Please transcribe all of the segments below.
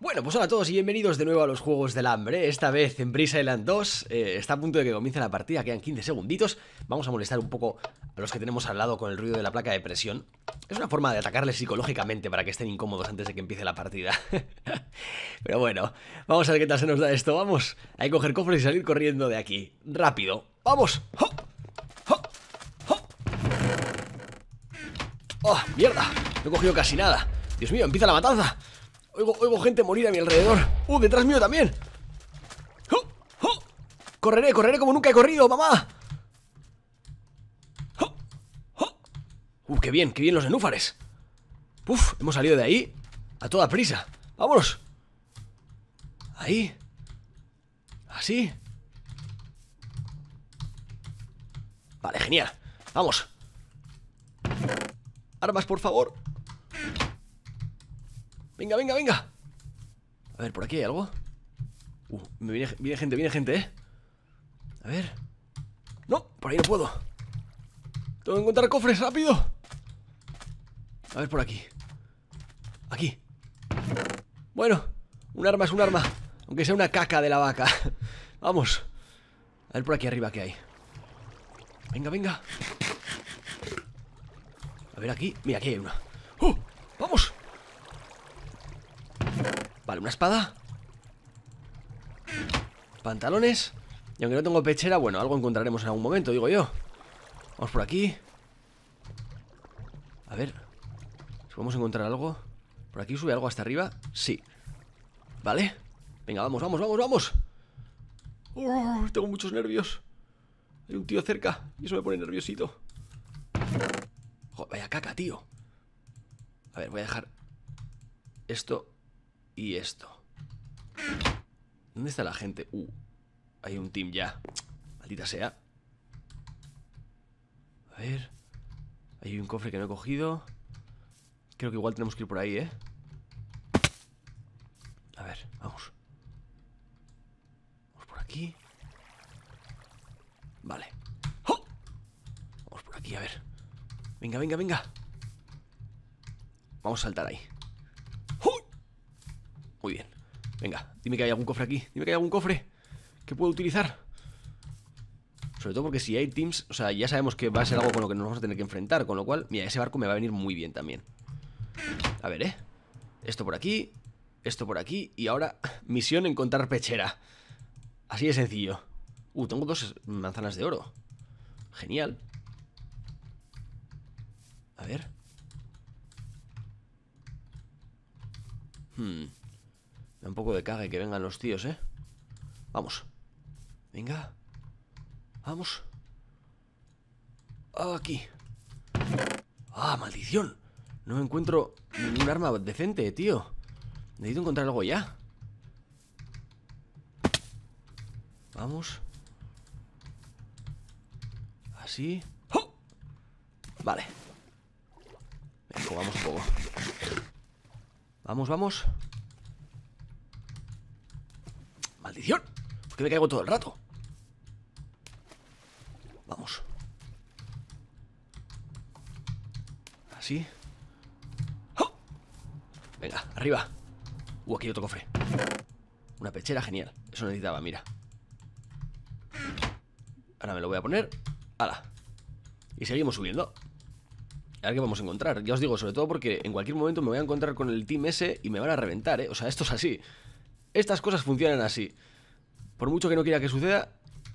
Bueno, pues hola a todos y bienvenidos de nuevo a los Juegos del Hambre, esta vez en Breeze Island 2, eh, está a punto de que comience la partida, quedan 15 segunditos, vamos a molestar un poco a los que tenemos al lado con el ruido de la placa de presión, es una forma de atacarles psicológicamente para que estén incómodos antes de que empiece la partida, pero bueno, vamos a ver qué tal se nos da esto, vamos, hay que coger cofres y salir corriendo de aquí, rápido, vamos, ¡Oh, mierda! No he cogido casi nada, Dios mío, empieza la matanza Oigo, gente morir a mi alrededor. ¡Uh, detrás mío también! Correré, correré como nunca he corrido, mamá. ¡Uh, qué bien, qué bien los nenúfares! ¡Uf! Hemos salido de ahí a toda prisa. ¡Vámonos! Ahí. Así. Vale, genial. Vamos. Armas, por favor. Venga, venga, venga. A ver, ¿por aquí hay algo? Uh, viene, gente, viene gente, ¿eh? A ver. No, por ahí no puedo. Tengo que encontrar cofres, rápido. A ver, por aquí. Aquí. Bueno, un arma es un arma. Aunque sea una caca de la vaca. Vamos. A ver por aquí arriba qué hay. Venga, venga. A ver aquí. Mira, aquí hay una. ¡Uh! Vale, una espada Pantalones Y aunque no tengo pechera, bueno, algo encontraremos en algún momento, digo yo Vamos por aquí A ver Si podemos encontrar algo ¿Por aquí sube algo hasta arriba? Sí Vale Venga, vamos, vamos, vamos, vamos oh, Tengo muchos nervios Hay un tío cerca Y eso me pone nerviosito vaya caca, tío A ver, voy a dejar Esto y esto. ¿Dónde está la gente? Uh, hay un team ya. Maldita sea. A ver. Hay un cofre que no he cogido. Creo que igual tenemos que ir por ahí, ¿eh? A ver, vamos. Vamos por aquí. Vale. ¡Oh! Vamos por aquí, a ver. Venga, venga, venga. Vamos a saltar ahí. Muy bien. Venga, dime que hay algún cofre aquí. Dime que hay algún cofre que puedo utilizar. Sobre todo porque si hay teams, o sea, ya sabemos que va a ser algo con lo que nos vamos a tener que enfrentar. Con lo cual, mira, ese barco me va a venir muy bien también. A ver, ¿eh? Esto por aquí, esto por aquí y ahora misión encontrar pechera. Así de sencillo. Uh, tengo dos manzanas de oro. Genial. A ver. Hmm. Da un poco de cague que vengan los tíos, ¿eh? Vamos. Venga. Vamos. Aquí. ¡Ah, maldición! No encuentro ningún arma decente, tío. Necesito encontrar algo ya. Vamos. Así. ¡Oh! Vale. Venga, vamos poco. Vamos, vamos. Maldición. ¿Por qué me caigo todo el rato? Vamos. Así. ¡Oh! Venga, arriba. Uh, aquí hay otro cofre. Una pechera, genial. Eso necesitaba, mira. Ahora me lo voy a poner. ¡Hala! Y seguimos subiendo. A ver qué vamos a encontrar. Ya os digo, sobre todo porque en cualquier momento me voy a encontrar con el team ese y me van a reventar, ¿eh? O sea, esto es así. Estas cosas funcionan así. Por mucho que no quiera que suceda,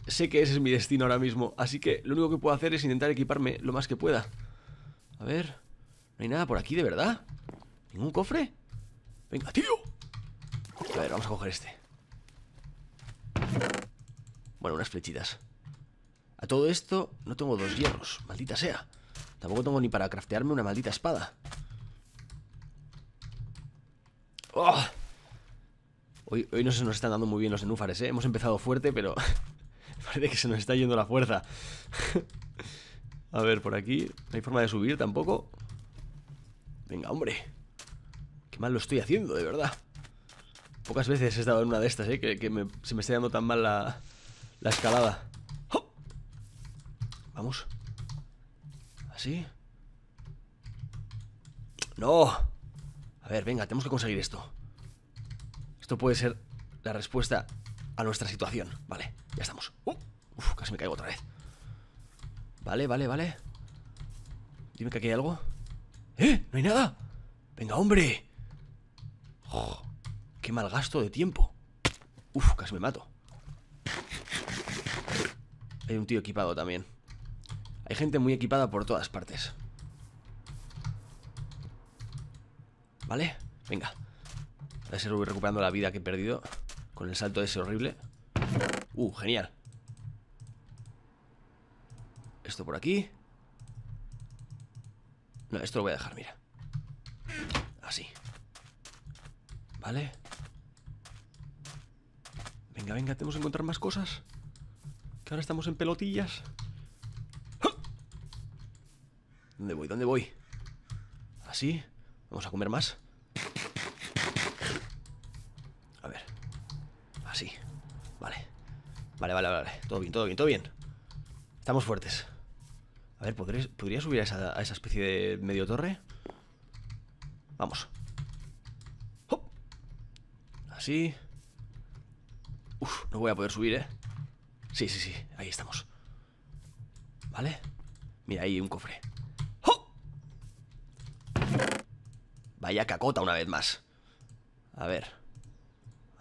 sé que ese es mi destino ahora mismo. Así que lo único que puedo hacer es intentar equiparme lo más que pueda. A ver... ¿No hay nada por aquí, de verdad? ¿Ningún cofre? Venga, tío. A ver, vamos a coger este. Bueno, unas flechitas. A todo esto no tengo dos hierros, maldita sea. Tampoco tengo ni para craftearme una maldita espada. ¡Oh! Hoy, no se nos están dando muy bien los enúfares, ¿eh? Hemos empezado fuerte, pero parece que se nos está yendo la fuerza. A ver, por aquí. No hay forma de subir tampoco. Venga, hombre. Qué mal lo estoy haciendo, de verdad. Pocas veces he estado en una de estas, ¿eh? Que, se me está dando tan mal la, la escalada. Vamos. ¿Así? ¡No! A ver, venga, tenemos que conseguir esto. Esto puede ser la respuesta a nuestra situación. Vale, ya estamos. Uh, uf, casi me caigo otra vez. Vale, vale, vale. Dime que aquí hay algo. ¡Eh! ¡No hay nada! ¡Venga, hombre! ¡Oh! ¡Qué mal gasto de tiempo! Uf, casi me mato. Hay un tío equipado también. Hay gente muy equipada por todas partes. ¿Vale? Venga, voy recuperando la vida que he perdido con el salto de ese horrible. Uh, genial. Esto por aquí. No, esto lo voy a dejar, mira. Así. Vale. Venga, venga, tenemos que encontrar más cosas. Que ahora estamos en pelotillas. ¿Dónde voy? ¿Dónde voy? Así. Vamos a comer más. Vale. Vale, vale, vale. Todo bien, todo bien, todo bien. Estamos fuertes. A ver, ¿podría subir a esa, especie de medio torre? Vamos. ¡Hop! Así. Uf, no voy a poder subir, ¿eh? Sí, sí, sí. Ahí estamos. ¿Vale? Mira, ahí un cofre. ¡Hop! Vaya cacota una vez más. A ver.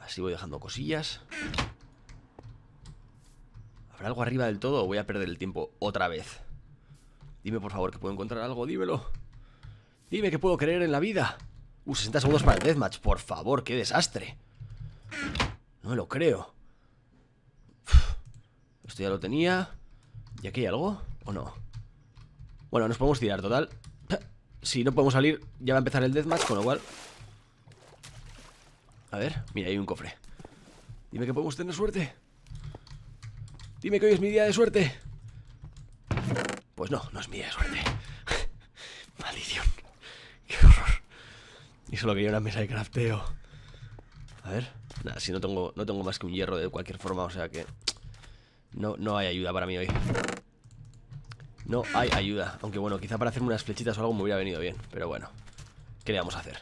Así voy dejando cosillas algo arriba del todo o voy a perder el tiempo otra vez? Dime, por favor, que puedo encontrar algo. Dímelo. Dime que puedo creer en la vida. Uh, 60 segundos para el deathmatch. Por favor, qué desastre. No lo creo. Esto ya lo tenía. ¿Y aquí hay algo? ¿O no? Bueno, nos podemos tirar, total. Si no podemos salir, ya va a empezar el deathmatch, con lo cual... A ver, mira, hay un cofre. Dime que podemos tener suerte. Dime que hoy es mi día de suerte. Pues no, no es mi día de suerte. Maldición. Qué horror. Y solo quería una mesa de crafteo. A ver. Nada, si no tengo, no tengo más que un hierro de cualquier forma, o sea que... No, no hay ayuda para mí hoy. No hay ayuda. Aunque bueno, quizá para hacerme unas flechitas o algo me hubiera venido bien. Pero bueno. ¿Qué le vamos a hacer?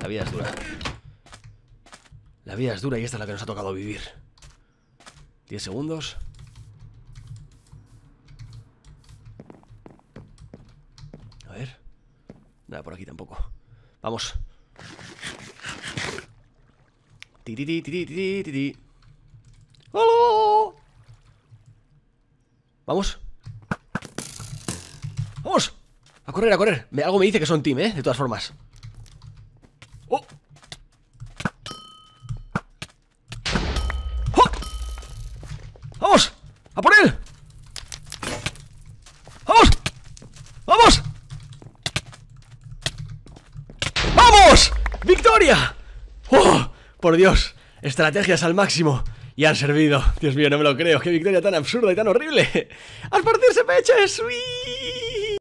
La vida es dura. La vida es dura y esta es la que nos ha tocado vivir. 10 segundos. A ver. Nada, por aquí tampoco. Vamos. Tiri, ¡Hola! Vamos. ¡Vamos! A correr, a correr. Me, algo me dice que son team, ¿eh? De todas formas. ¡Victoria! ¡Oh! Por Dios, estrategias al máximo. Y han servido. Dios mío, no me lo creo. ¡Qué victoria tan absurda y tan horrible! ¡Al partirse peches! ¡Uy!